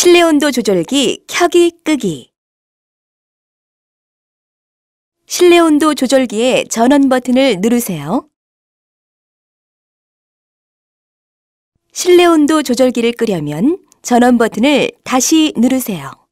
실내 온도 조절기 켜기 끄기 실내 온도 조절기의 전원 버튼을 누르세요. 실내 온도 조절기를 끄려면 전원 버튼을 다시 누르세요.